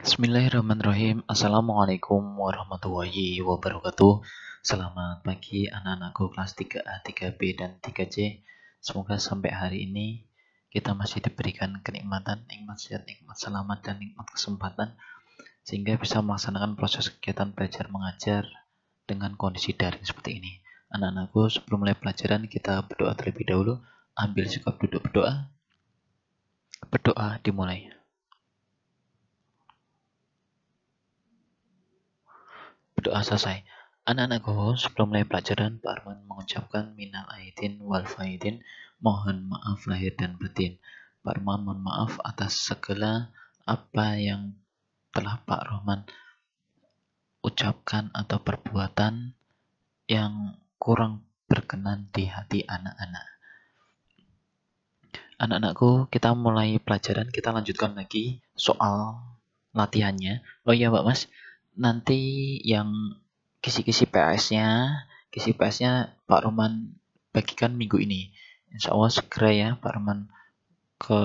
Bismillahirrahmanirrahim. Assalamualaikum warahmatullahi wabarakatuh. Selamat pagi anak-anakku kelas 3A, 3B, dan 3C. Semoga sampai hari ini kita masih diberikan kenikmatan, nikmat sehat, nikmat selamat, dan nikmat kesempatan sehingga bisa melaksanakan proses kegiatan belajar mengajar dengan kondisi daring seperti ini. Anak-anakku, sebelum mulai pelajaran kita berdoa terlebih dahulu. Ambil sikap duduk berdoa. Berdoa dimulai. Berdoa selesai. Anak-anakku, sebelum mulai pelajaran, Pak Arman mengucapkan minal aidin wal faidin, mohon maaf lahir dan batin. Pak Arman mohon maaf atas segala apa yang telah Pak Rahman ucapkan atau perbuatan yang kurang berkenan di hati anak-anak. Anak-anakku, kita mulai pelajaran, kita lanjutkan lagi soal latihannya. Oh iya, Pak Mas, nanti yang kisi-kisi PS-nya, kisi PS-nya Pak Roman bagikan minggu ini. Insya Allah segera ya Pak Roman ke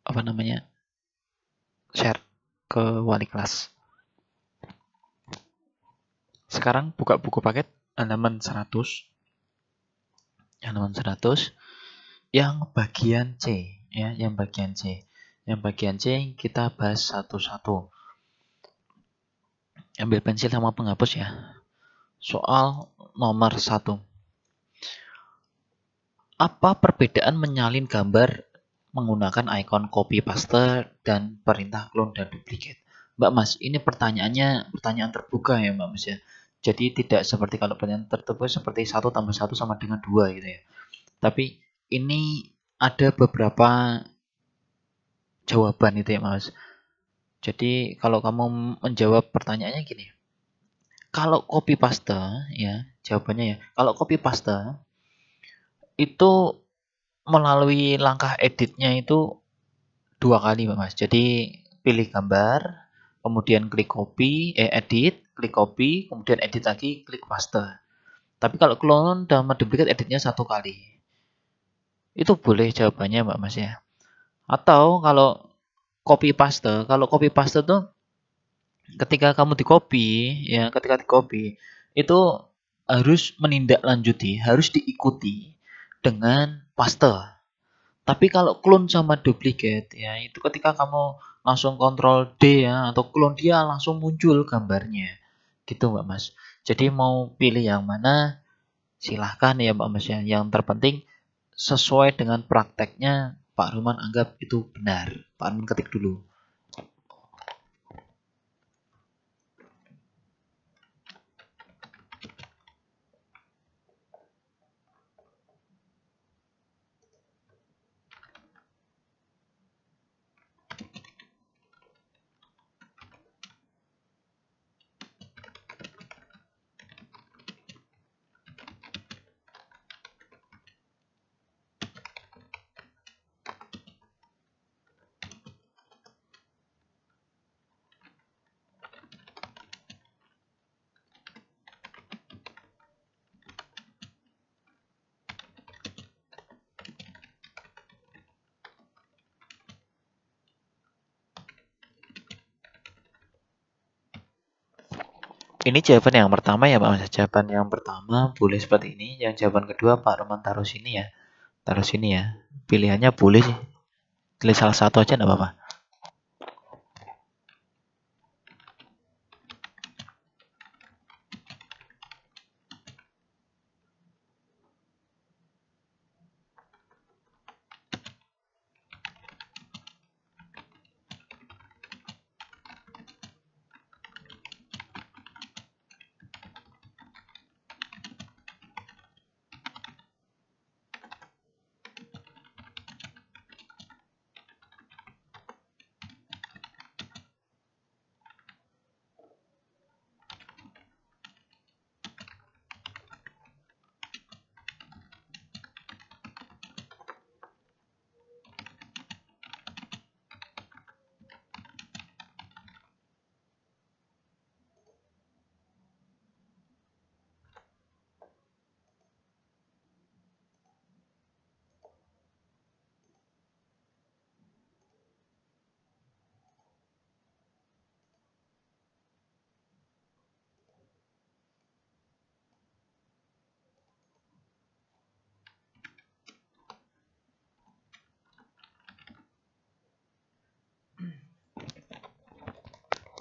apa namanya share ke wali kelas. Sekarang buka buku paket halaman 100. Halaman 100 yang bagian C ya, yang bagian C. Yang bagian C kita bahas satu-satu ambil pensil sama penghapus ya soal nomor satu apa perbedaan menyalin gambar menggunakan icon copy paste dan perintah clone dan duplicate Mbak Mas ini pertanyaannya pertanyaan terbuka ya Mbak Mas ya jadi tidak seperti kalau pertanyaan tertutup seperti satu tambah satu sama dengan dua gitu ya tapi ini ada beberapa jawaban itu ya Mas jadi kalau kamu menjawab pertanyaannya gini. Kalau copy paste ya, jawabannya ya. Kalau copy paste itu melalui langkah editnya itu dua kali, Mas. Jadi pilih gambar, kemudian klik copy, eh edit, klik copy, kemudian edit lagi, klik paste. Tapi kalau clone dan menduplikat editnya satu kali. Itu boleh jawabannya, Mbak Mas ya. Atau kalau copy paste. Kalau copy paste tuh ketika kamu di copy, ya ketika di copy itu harus menindaklanjuti, harus diikuti dengan paste. Tapi kalau clone sama duplicate ya itu ketika kamu langsung kontrol D ya atau clone dia langsung muncul gambarnya. Gitu Mbak Mas. Jadi mau pilih yang mana silahkan ya Mbak Mas ya. Yang terpenting sesuai dengan prakteknya Pak Ruman anggap itu benar. Pak Ruman ketik dulu. ini jawaban yang pertama ya Pak Mas. Jawaban yang pertama boleh seperti ini. Yang jawaban kedua Pak Roman taruh sini ya. Taruh sini ya. Pilihannya boleh sih. Pilih salah satu aja enggak apa-apa.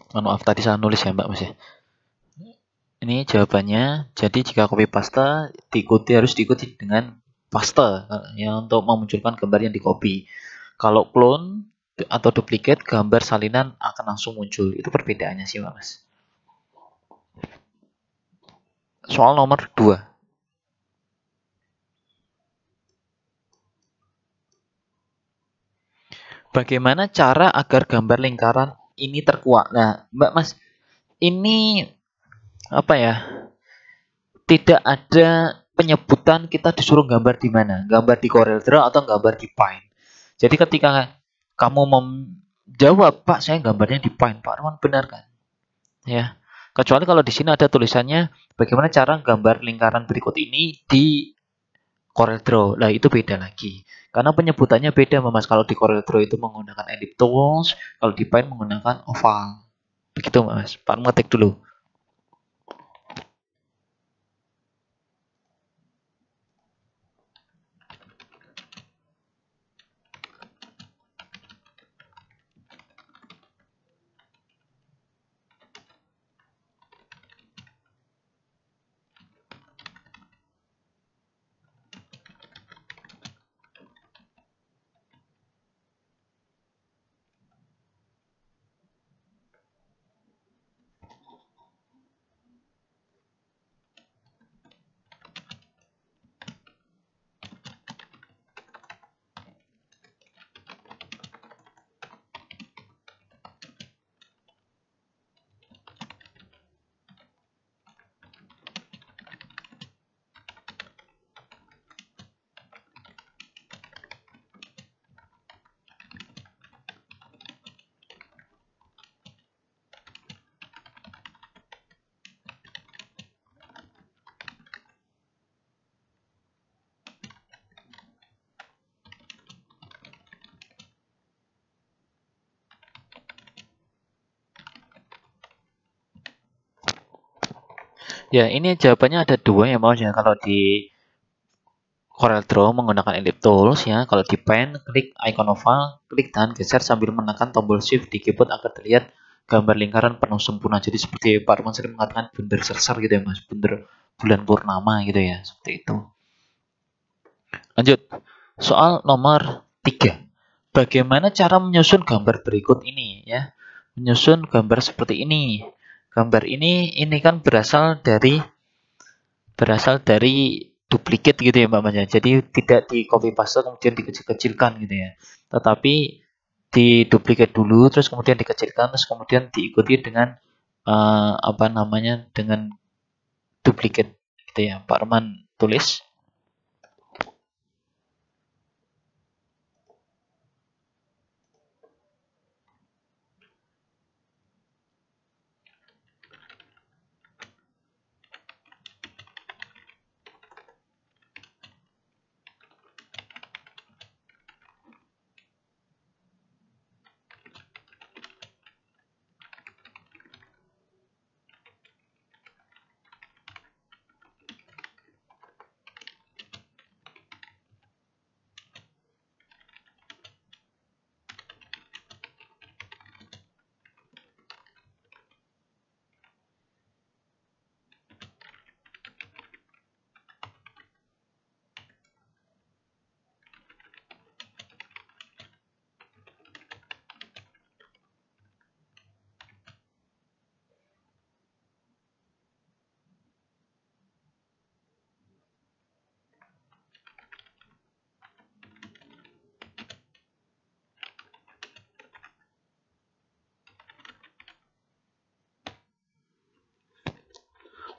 Mohon maaf tadi saya nulis ya Mbak Mas ya. Ini jawabannya. Jadi jika copy paste diikuti harus diikuti dengan paste ya untuk memunculkan gambar yang di copy. Kalau clone atau duplikat gambar salinan akan langsung muncul. Itu perbedaannya sih Mbak Mas. Soal nomor 2. Bagaimana cara agar gambar lingkaran ini terkuat. Nah, Mbak Mas, ini apa ya? Tidak ada penyebutan kita disuruh gambar di mana, gambar di Corel Draw atau gambar di Paint. Jadi ketika kamu menjawab, Pak, saya gambarnya di Paint, Pak Arman benar kan? Ya. Kecuali kalau di sini ada tulisannya bagaimana cara gambar lingkaran berikut ini di Corel Draw. Lah itu beda lagi. Karena penyebutannya beda Mas. Kalau di Corel Draw itu menggunakan ellipse tools, kalau di Paint menggunakan oval. Begitu Mas. Pak ngetik dulu. Ya, ini jawabannya ada dua ya mau ya. Kalau di Corel Draw menggunakan edit tools ya. Kalau di Paint klik icon oval, klik dan geser sambil menekan tombol shift di keyboard agar terlihat gambar lingkaran penuh sempurna. Jadi seperti Pak Arman sering mengatakan bundar sersar gitu ya mas, bundar bulan purnama gitu ya, seperti itu. Lanjut, soal nomor 3. Bagaimana cara menyusun gambar berikut ini ya? Menyusun gambar seperti ini gambar ini ini kan berasal dari berasal dari duplikat gitu ya Mbak Manja. Jadi tidak di copy paste kemudian dikecil-kecilkan gitu ya. Tetapi di duplikat dulu terus kemudian dikecilkan terus kemudian diikuti dengan uh, apa namanya dengan duplikat gitu ya. Pak Arman tulis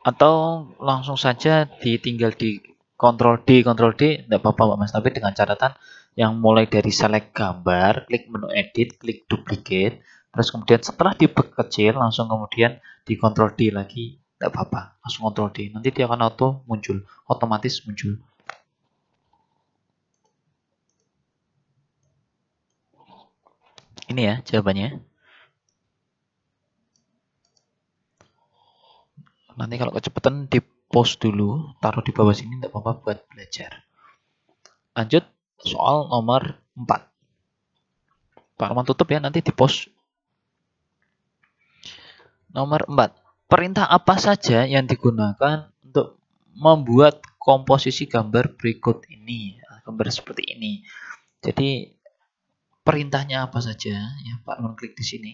atau langsung saja ditinggal di kontrol D kontrol D tidak apa-apa Pak Mas tapi dengan catatan yang mulai dari select gambar klik menu edit klik duplicate terus kemudian setelah diperkecil langsung kemudian di kontrol D lagi tidak apa-apa langsung kontrol D nanti dia akan auto muncul otomatis muncul ini ya jawabannya nanti kalau kecepatan di post dulu taruh di bawah sini tidak apa-apa buat belajar lanjut soal nomor 4 Pak Arman tutup ya nanti di post nomor 4 perintah apa saja yang digunakan untuk membuat komposisi gambar berikut ini nah, gambar seperti ini jadi perintahnya apa saja ya Pak Arman klik di sini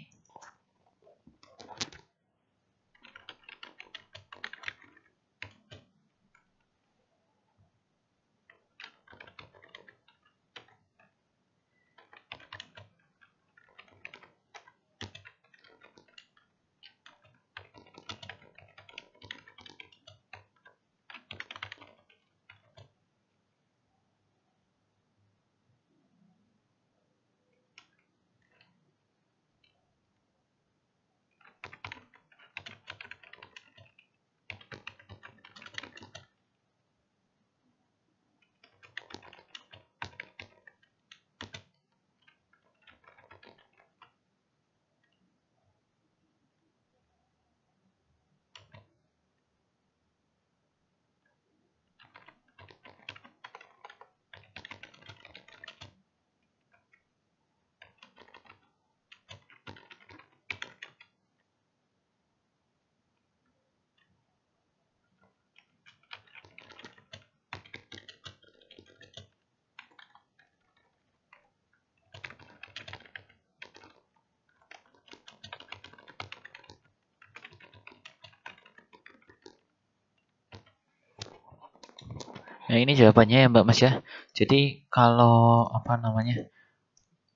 Nah, ini jawabannya ya Mbak Mas ya. Jadi kalau apa namanya?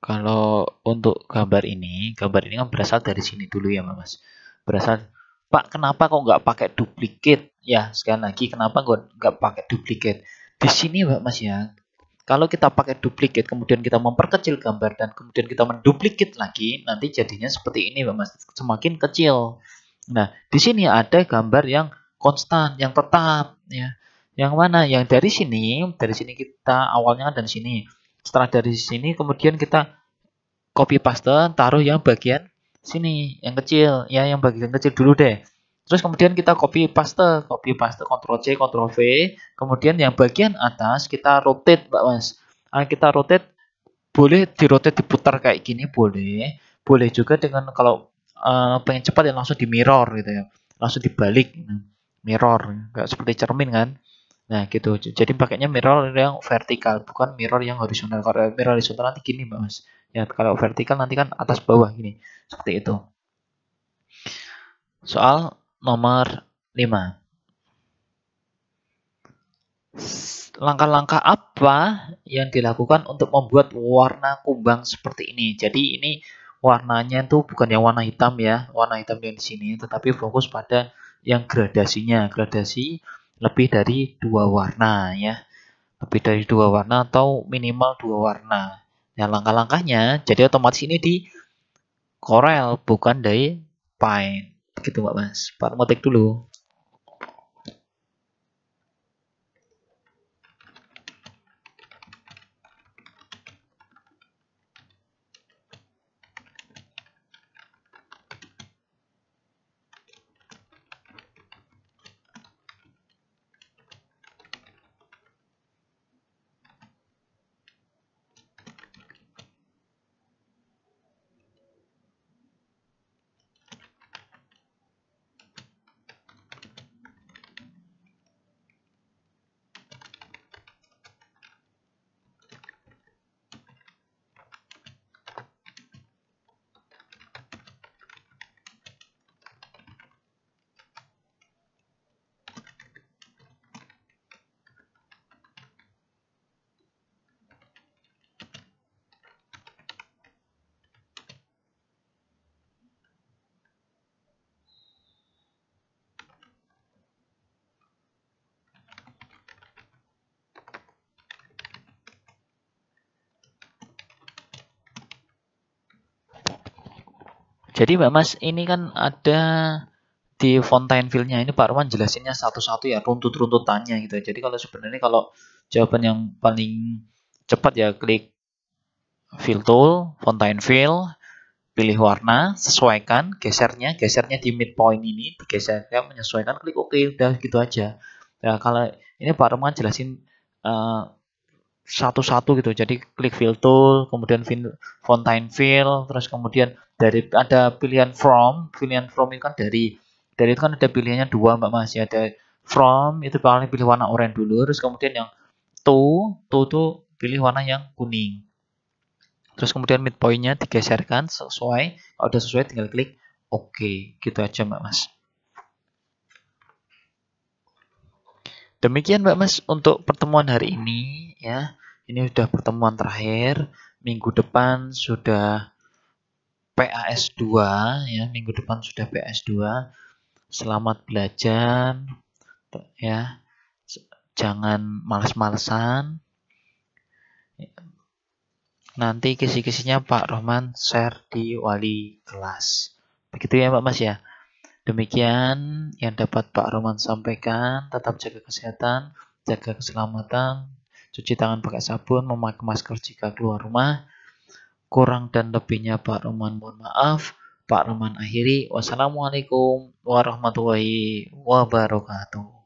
Kalau untuk gambar ini, gambar ini kan berasal dari sini dulu ya Mbak Mas. Berasal Pak, kenapa kok nggak pakai duplikat? Ya, sekali lagi kenapa kok nggak pakai duplikat? Di sini Mbak Mas ya. Kalau kita pakai duplikat, kemudian kita memperkecil gambar dan kemudian kita menduplikat lagi, nanti jadinya seperti ini Mbak Mas, semakin kecil. Nah, di sini ada gambar yang konstan, yang tetap ya yang mana? Yang dari sini, dari sini kita awalnya kan dari sini. Setelah dari sini kemudian kita copy paste taruh yang bagian sini, yang kecil, ya yang bagian kecil dulu deh. Terus kemudian kita copy paste, copy paste Ctrl C, Ctrl V. Kemudian yang bagian atas kita rotate, mbak Mas. Nah, kita rotate boleh di rotate, diputar kayak gini boleh. Boleh juga dengan kalau uh, pengen cepat yang langsung di mirror gitu ya. Langsung dibalik nah, mirror, enggak seperti cermin kan. Nah gitu. Jadi hmm. pakainya mirror yang vertikal, bukan mirror yang horizontal. Kalau mirror horizontal nanti gini mas. Ya kalau vertikal nanti kan atas bawah gini, seperti itu. Soal nomor 5 Langkah-langkah apa yang dilakukan untuk membuat warna kumbang seperti ini? Jadi ini warnanya itu bukan yang warna hitam ya, warna hitam yang di sini, tetapi fokus pada yang gradasinya. Gradasi lebih dari dua warna ya lebih dari dua warna atau minimal dua warna ya langkah-langkahnya jadi otomatis ini di Corel bukan dari Paint gitu Mbak Mas Pak motek dulu Jadi Pak Mas, ini kan ada di Fontaineville-nya ini Pak Arwan jelasinnya satu-satu ya runtut-runtutannya gitu. Jadi kalau sebenarnya kalau jawaban yang paling cepat ya klik fill tool, Fontaineville, pilih warna, sesuaikan, gesernya, gesernya di midpoint ini, digesernya menyesuaikan, klik OK, udah gitu aja. Ya kalau ini Pak Arwan jelasin uh, satu-satu gitu. Jadi klik fill tool, kemudian fountain fill, terus kemudian dari ada pilihan from, pilihan from ini kan dari dari itu kan ada pilihannya dua Mbak Mas ya. dari from itu paling pilih warna oranye dulu, terus kemudian yang to, to itu pilih warna yang kuning. Terus kemudian midpointnya digeserkan sesuai, kalau udah sesuai tinggal klik OK. Gitu aja Mbak Mas. Demikian Mbak Mas untuk pertemuan hari ini ya. Ini sudah pertemuan terakhir. Minggu depan sudah PAS2 ya, minggu depan sudah PAS2. Selamat belajar ya. Jangan males-malesan. Nanti kisi-kisinya Pak Rohman share di wali kelas. Begitu ya Pak Mas ya. Demikian yang dapat Pak Roman sampaikan. Tetap jaga kesehatan, jaga keselamatan, cuci tangan pakai sabun, memakai masker jika keluar rumah. Kurang dan lebihnya Pak Roman mohon maaf. Pak Roman akhiri. Wassalamualaikum warahmatullahi wabarakatuh.